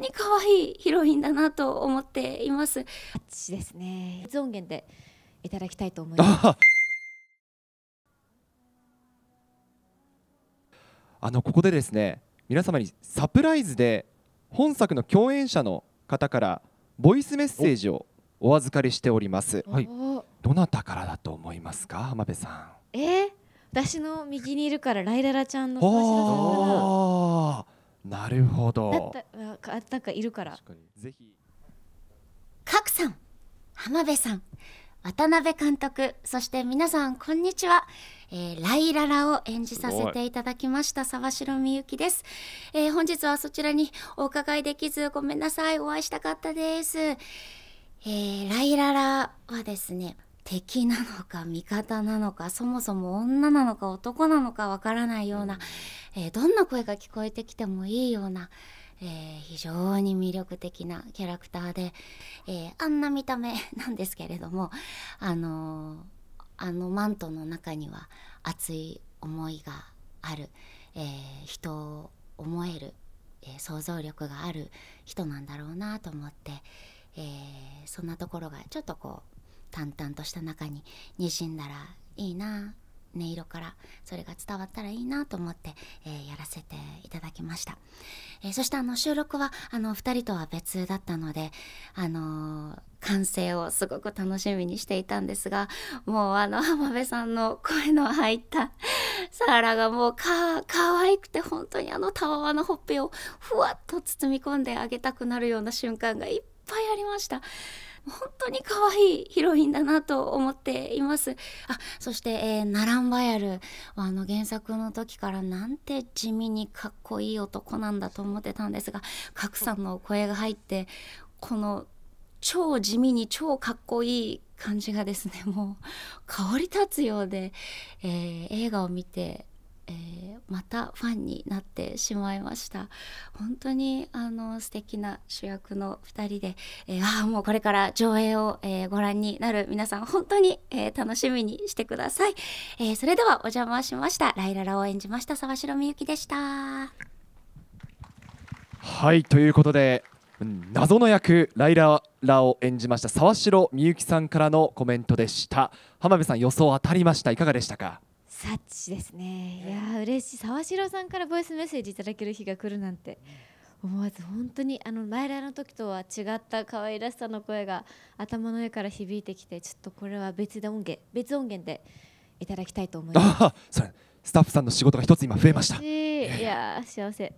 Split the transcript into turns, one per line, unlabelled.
に可愛いヒロインだなと思っています。私ですね。音源でいただきたいと思います。
あのここでですね、皆様にサプライズで本作の共演者の方からボイスメッセージをお預かりしております。はい、どなたからだと思いますか、浜辺さん。
えー、私の右にいるからライララちゃんの話
だったかなるほどだ
っ
たあったかいるからぜひ賀来さん浜辺さん渡辺監督そして皆さんこんにちは、えー、ライララを演じさせていただきました沢城みゆきです、えー、本日はそちらにお伺いできずごめんなさいお会いしたかったです、えー、ライララはですね敵なのか味方なのかそもそも女なのか男なのかわからないような、えー、どんな声が聞こえてきてもいいような、えー、非常に魅力的なキャラクターで、えー、あんな見た目なんですけれども、あのあのマントの中には熱い思いがある、え人を思える、え想像力がある人なんだろうなと思って、えそんなところがちょっとこう淡々とした中ににじんだらいいな音色からそれが伝わったらいいなと思って、えー、やらせていただきました、えー、そしてあの収録はあの2人とは別だったので、あのー、完成をすごく楽しみにしていたんですがもうあの浜辺さんの声の入ったサラがもうか可愛くて本当にあのたわわのほっぺをふわっと包み込んであげたくなるような瞬間がいっぱいありました。本当に可愛いヒロインだなと思っていますあそして、えー、ナランバヤルはあの原作の時からなんて地味にかっこいい男なんだと思ってたんですが賀来さんの声が入ってこの超地味に超かっこいい感じがですねもう香り立つようで、えー、映画を見てえー、またファンになってしまいました本当にあの素敵な主役の2人で、えー、ああもうこれから上映を、えー、ご覧になる皆さん本当に、えー、楽しみにしてください、えそれではお邪魔しましたライララを演じました沢城みゆきでした
はいということで謎の役ライララを演じました沢城みゆきさんからのコメントでした浜辺さん予想当たりましたいかがでしたか
察知ですね、いや嬉しい沢城さんからボイスメッセージいただける日が来るなんて思わず本当にあの前来の時とは違った可愛らしさの声が頭の上から響いてきてちょっとこれは別で音源別音源でいただきたいと思います。
スタッフさんの仕事が一つ今増えました。
いや幸せ。